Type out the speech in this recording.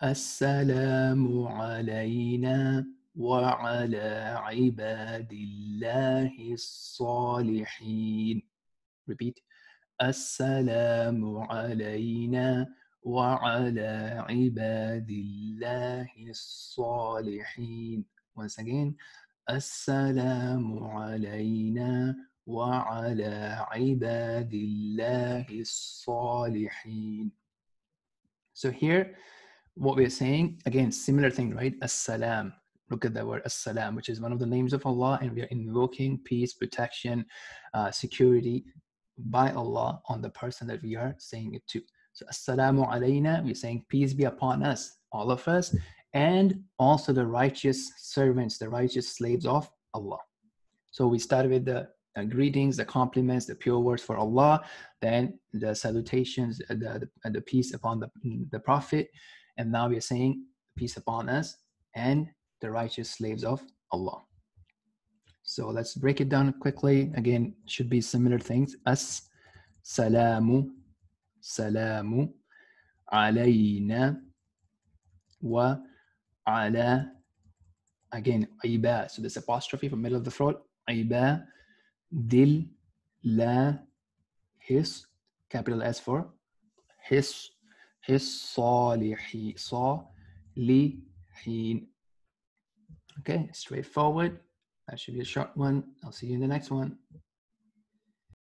السلام علينا وعلى عباد الله الصالحين repeat السلام علينا وعلى عباد الله الصالحين once again السلام علينا وعلى عباد الله الصالحين so here what we're saying again similar thing right as look at that word as which is one of the names of allah and we are invoking peace protection uh, security by allah on the person that we are saying it to so as-salamu alayna we're saying peace be upon us all of us and also the righteous servants the righteous slaves of allah so we start with the uh, greetings, the compliments, the pure words for Allah, then the salutations, uh, the, the, the peace upon the, the Prophet, and now we are saying, Peace upon us and the righteous slaves of Allah. So let's break it down quickly. Again, should be similar things. As salamu, salamu alayna wa ala. Again, iba. So this apostrophe from middle of the throat. Iba dil la his. Capital S for his الصالحي صالحين Okay, straightforward. That should be a short one. I'll see you in the next one.